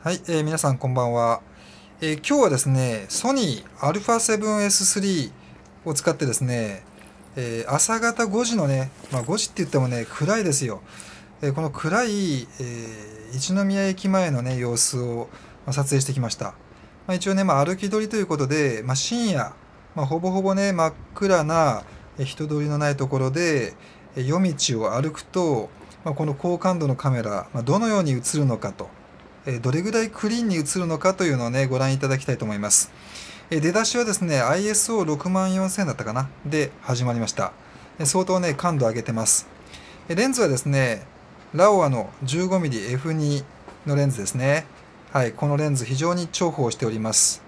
はい、えー、皆さんこんばんは、えー、今日はですね、ソニー α7S3 を使ってですね、えー、朝方5時のね、まあ、5時って言ってもね、暗いですよ。えこの暗い、え一宮駅前のね、様子を、ま撮影してきました。まあ、一応ね、まあ、歩き撮りということで、まあ、深夜、まほぼほぼね、真っ暗な人通りのないところで、夜道を歩くと、まこの高感度のカメラ、まどのように映るのかと。どれぐらいクリーンに映るのかというのをね、ご覧いただきたいと思います。出だしはですね、ISO64000 だったかなで始まりました。相当ね、感度上げてます。レンズはですね、ラオアの 15mmF2 のレンズですね。はい、このレンズ非常に重宝しております。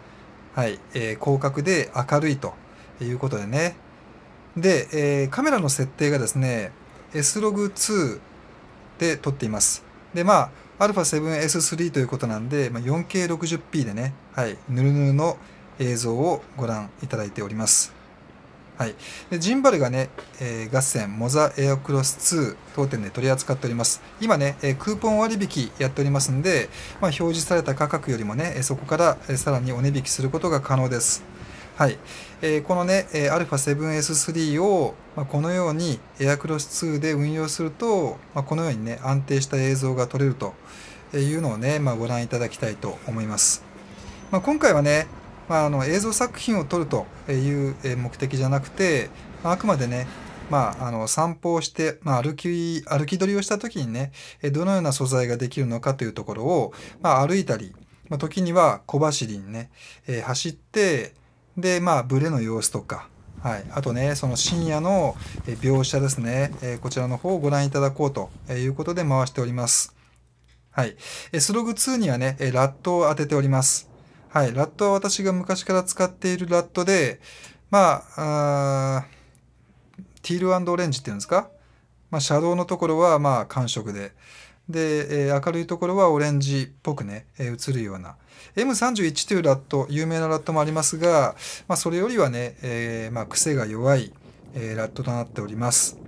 はい、えー、広角で明るいということでね。で、えー、カメラの設定がですね、S-Log2 で撮っています。で、まあ、α7S3 ということなんで、まあ、4K60p でね、はい、ヌルヌルの映像をご覧いただいております。はい、でジンバルがね、えー、合戦モザエアクロス2当店で取り扱っております。今ね、えー、クーポン割引やっておりますんで、まあ、表示された価格よりもね、そこからさらにお値引きすることが可能です。はい。えー、このね、え α7S3 を、まあ、このように AirCross2 で運用すると、まあ、このようにね、安定した映像が撮れるというのをね、まあ、ご覧いただきたいと思います。まあ、今回はね、まあ、あの映像作品を撮るという目的じゃなくて、まあ、くまでね、まあ、あの散歩をして、まあ、歩き歩き取りをした時にねどのような素材ができるのかというところを、まあ、歩いたり、まあ、時には小走りにね、え走って、で、まあ、ブレの様子とか、はい、あとね、その深夜の描写ですね、えこちらの方をご覧いただこうということで回しております。はい。スログ2にはね、ラットを当てております。はい。ラットは私が昔から使っているラットで、まあ、あティールオレンジっていうんですか、まあ、シャドウのところはまあ感触で、で、えー、明るいところはオレンジっぽくね、えー、映るような。M31 というラット、有名なラットもありますが、まあ、それよりはね、えー、まあ、癖が弱い、えラットとなっております。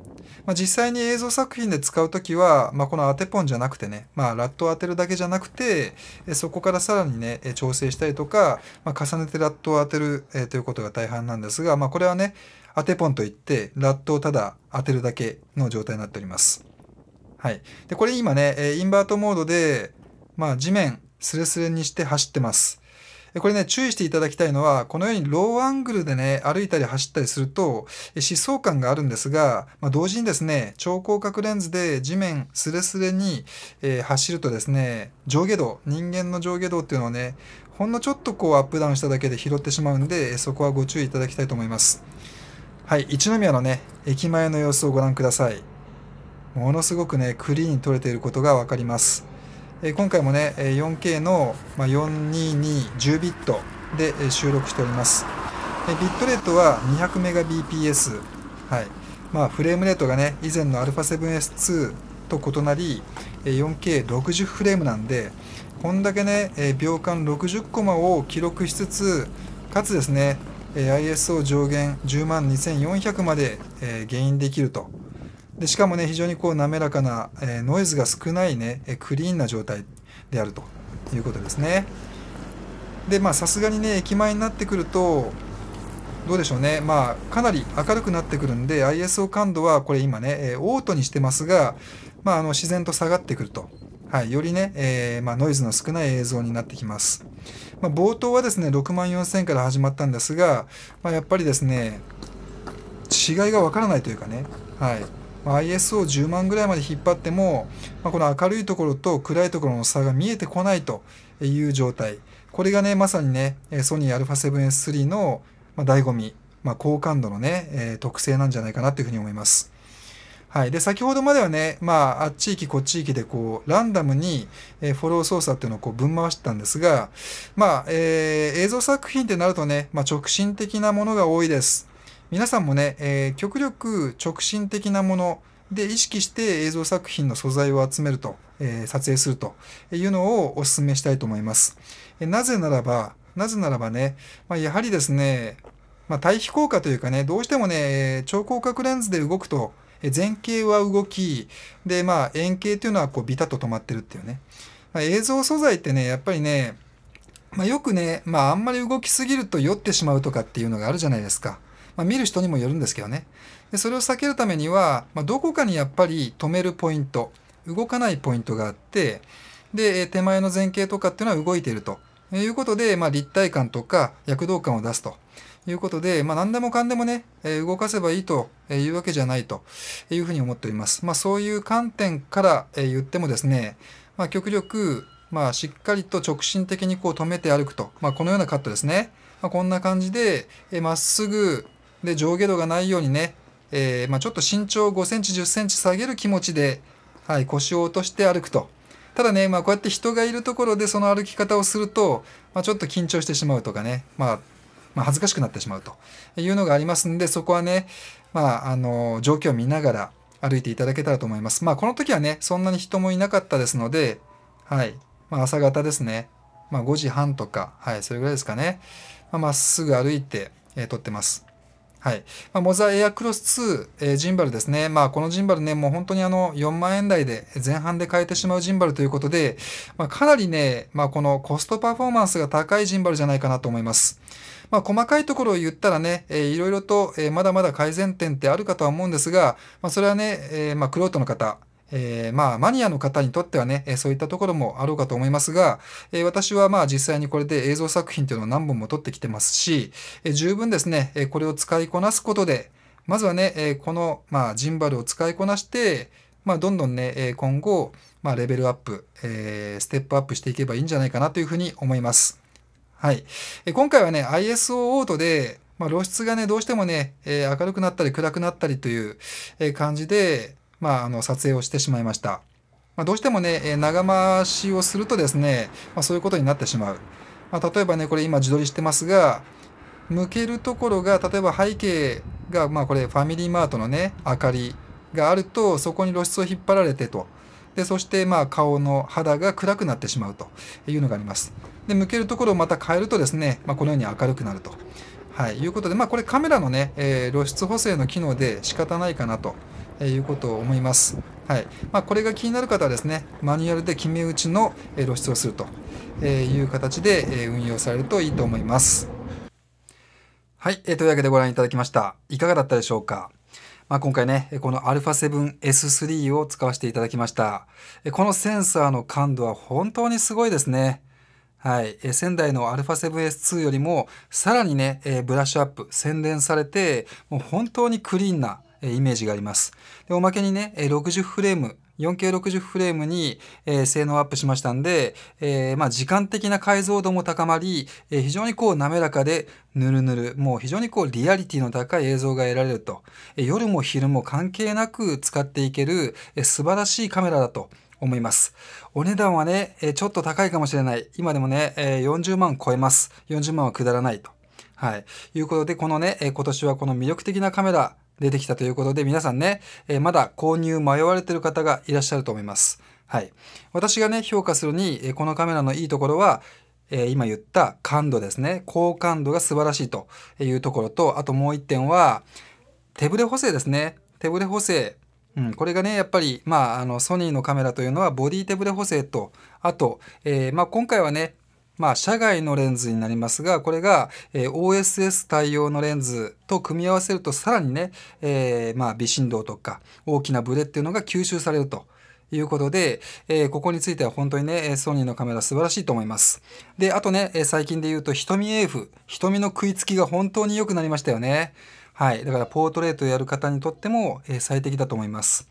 まあ、実際に映像作品で使うときは、まあ、この当てポンじゃなくてね、まあ、ラットを当てるだけじゃなくて、そこからさらにね、調整したりとか、まあ、重ねてラットを当てる、えー、ということが大半なんですが、まあ、これはね、当てポンといって、ラットをただ当てるだけの状態になっております。はい、でこれ今ねインバートモードで、まあ、地面スレスレにして走ってますこれね、注意していただきたいのは、このようにローアングルでね、歩いたり走ったりすると、疾走感があるんですが、まあ、同時にですね、超広角レンズで地面スレスレに、えー、走るとですね、上下動、人間の上下動っていうのをね、ほんのちょっとこうアップダウンしただけで拾ってしまうんで、そこはご注意いただきたいと思います。はい、一宮のね、駅前の様子をご覧ください。ものすごくね、クリーンに撮れていることがわかります。え今回もね、4K の4220ビットで収録しております。ビットレートは 200Mbps。はい。まあ、フレームレートがね、以前の α7S2 と異なり、4K60 フレームなんで、こんだけね、秒間60コマを記録しつつ、かつですね、ISO 上限10万2400まで減員できると。でしかもね非常にこう滑らかな、えー、ノイズが少ないね、えクリーンな状態であるということですねでまあさすがにね駅前になってくるとどうでしょうねまあかなり明るくなってくるんで ISO 感度はこれ今ね、えー、オートにしてますが、まあ、あの自然と下がってくるとはい、よりね、えー、まあ、ノイズの少ない映像になってきます。まあ、冒頭はですね、6万4000から始まったんですが、まあ、やっぱりですね、違いがわからないというかね、はい、まあ、ISO10 万ぐらいまで引っ張っても、まあ、この明るいところと暗いところの差が見えてこないという状態これがねまさにねソニー α7S3 の醍醐味、まあ、高感度のね、えー、特性なんじゃないかなというふうに思います。はい、で先ほどまではね、まあ、あっち行きこっち行きでこうランダムに、えフォロー操作っていうのをこうぶん回してたんですが、まあえー、映像作品ってなるとね、まあ、直進的なものが多いです。皆さんもね、えー、極力直進的なもので意識して映像作品の素材を集めると、えー、撮影するというのをお勧めしたいと思います。えなぜならば、なぜならばね、まあ、やはりですね、まあ、対比効果というかね、どうしてもね、超広角レンズで動くと、前景は動き、で、まあ、円形というのはこうビタッと止まってるっていうね。まあ、映像素材ってね、やっぱりね、まあ、よくね、まあ、あんまり動きすぎると酔ってしまうとかっていうのがあるじゃないですか。まあ、見る人にもよるんですけどね。でそれを避けるためには、まあ、どこかにやっぱり止めるポイント、動かないポイントがあって、で、手前の前傾とかっていうのは動いているということで、まあ、立体感とか躍動感を出すということで、まあ、何でもかんでもね、動かせばいいというわけじゃないというふうに思っております。まあ、そういう観点から言ってもですね、まあ、極力、まあ、しっかりと直進的にこう止めて歩くと、まあ、このようなカットですね。まあ、こんな感じで、まっすぐで上下動がないようにね、えー、まあ、ちょっと身長5センチ10センチ下げる気持ちで、はい、腰を落として歩くと。ただね、まあ、こうやって人がいるところでその歩き方をすると、まあ、ちょっと緊張してしまうとかね、まあ、まあ、恥ずかしくなってしまうというのがありますんで、そこはね、まあ、あの、状況を見ながら歩いていただけたらと思います。まあ、この時はね、そんなに人もいなかったですので、はい、まあ、朝方ですね、まあ、5時半とか、はい、それぐらいですかね、まあ、っすぐ歩いて、えー、撮ってます。はい。まあ、モザエアクロス2、えー、ジンバルですね。まあ、このジンバルね、もう本当にあの、4万円台で前半で買えてしまうジンバルということで、まあ、かなりね、まあ、このコストパフォーマンスが高いジンバルじゃないかなと思います。まあ、細かいところを言ったらね、えー、いろいろと、えー、まだまだ改善点ってあるかとは思うんですが、まあ、それはね、えー、まあ、クロートの方、えー、まあ、マニアの方にとってはね、えそういったところもあろうかと思いますが、え私はまあ実際にこれで映像作品というのを何本も撮ってきてますし、え十分ですね、えこれを使いこなすことで、まずはね、えこの、まあ、ジンバルを使いこなして、まあ、どんどんね、え今後、まあ、レベルアップ、えステップアップしていけばいいんじゃないかなというふうに思います。はい。え今回はね、ISO オートで、まあ、露出がね、どうしてもね、え明るくなったり暗くなったりという感じで、まあ、あの撮影をしてしまいました。まあ、どうしてもね、長回しをするとですね、まあ、そういうことになってしまう。まあ、例えばね、これ今自撮りしてますが、向けるところが、例えば背景が、まあこれファミリーマートのね、明かりがあると、そこに露出を引っ張られてと。で、そしてまあ顔の肌が暗くなってしまうというのがあります。で、向けるところをまた変えるとですね、まあ、このように明るくなると。はい、いうことで、まあこれカメラのね、えー、露出補正の機能で仕方ないかなとえいうことを思います。はいまあ、これが気になる方はですね、マニュアルで決め打ちの露出をするという形で運用されるといいと思います。はい、えー、というわけでご覧いただきました。いかがだったでしょうかまあ、今回ね、この α7S3 を使わせていただきました。このセンサーの感度は本当にすごいですね。はい。仙台の α7S2 よりもさらにね、ブラッシュアップ、洗練されて、もう本当にクリーンなイメージがあります。でおまけにね、60フレーム 4K60 フレームに、え性能アップしましたんで、えー、まあ、時間的な解像度も高まり、え非常にこう滑らかでぬるぬるもう非常にこうリアリティの高い映像が得られると、え夜も昼も関係なく使っていける、え素晴らしいカメラだと思います。お値段はね、えちょっと高いかもしれない。今でもね、え40万超えます。40万はくだらないと。はい。いうことで、このね、今年はこの魅力的なカメラ、出てきたということで、皆さんね、えー、まだ購入迷われてる方がいらっしゃると思います。はい。私がね、評価するに、えこのカメラのいいところは、え今言った感度ですね。高感度が素晴らしいというところと、あともう1点は、手ぶれ補正ですね。手ぶれ補正。うん、これがね、やっぱり、まあ、あの、ソニーのカメラというのはボディ手ぶれ補正と、あと、えー、まあ、今回はね、まあ、社外のレンズになりますが、これが、えー、OSS 対応のレンズと組み合わせるとさらにね、えー、まあ、微振動とか大きなブレっていうのが吸収されると。いうことで、えー、ここについては本当にね、ソニーのカメラ素晴らしいと思います。で、あとね、最近で言うと瞳 AF、瞳の食いつきが本当に良くなりましたよね。はい。だからポートレートをやる方にとっても、え最適だと思います。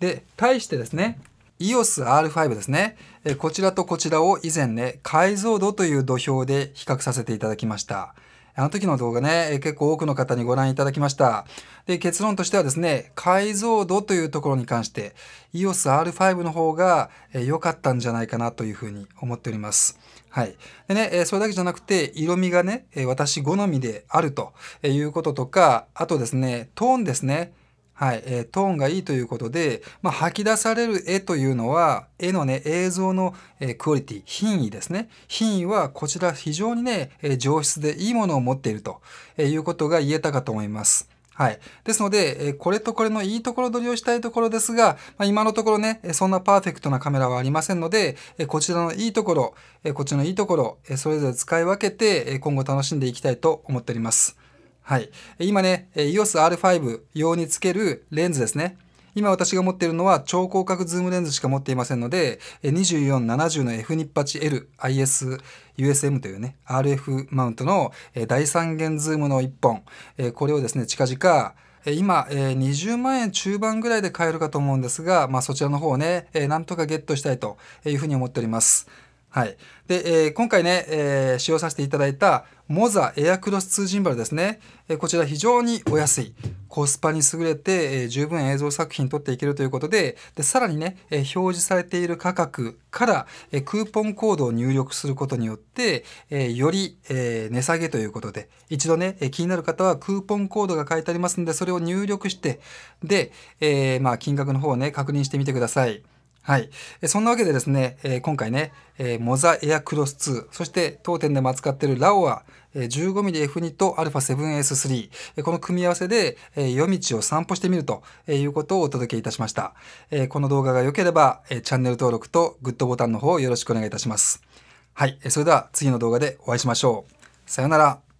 で、対してですね、EOSR5 ですね。こちらとこちらを以前ね、解像度という土俵で比較させていただきました。あの時の動画ね、結構多くの方にご覧いただきました。で、結論としてはですね、解像度というところに関して、EOSR5 の方が良かったんじゃないかなというふうに思っております。はい。でね、それだけじゃなくて、色味がね、私好みであるということとか、あとですね、トーンですね。はい、えー、トーンがいいということで、まあ、吐き出される絵というのは、絵のね、映像の、えー、クオリティ、品位ですね。品位はこちら非常にね、えー、上質でいいものを持っていると、えいうことが言えたかと思います。はい。ですので、えこれとこれのいいところ取りをしたいところですが、まあ、今のところね、そんなパーフェクトなカメラはありませんので、えこちらのいいところ、えこっちのいいところ、えそれぞれ使い分けて、え今後楽しんでいきたいと思っております。はい。今ね、EOSR5 用につけるレンズですね。今私が持っているのは超広角ズームレンズしか持っていませんので、2470の F28L IS USM というね、RF マウントの第三元ズームの1本、これをですね、近々今、20万円中盤ぐらいで買えるかと思うんですが、まあ、そちらの方をね、なんとかゲットしたいというふうに思っております。はい。で、えー、今回ね、えー、使用させていただいたモザエアクロス2ジンバルですね。えー、こちら非常にお安い。コスパに優れて、えー、十分映像作品撮っていけるということで、でさらにね、えー、表示されている価格から、えー、クーポンコードを入力することによって、えー、より、えー、値下げということで、一度ね、えー、気になる方はクーポンコードが書いてありますんで、それを入力して、で、えー、まあ金額の方をね、確認してみてください。はい、そんなわけでですね、えー、今回ね、えー、モザエアクロス2そして当店でも扱っているラオア 15mmF2 と α7S3 この組み合わせで夜道を散歩してみるということをお届けいたしましたこの動画が良ければチャンネル登録とグッドボタンの方よろしくお願いいたしますはいそれでは次の動画でお会いしましょうさよなら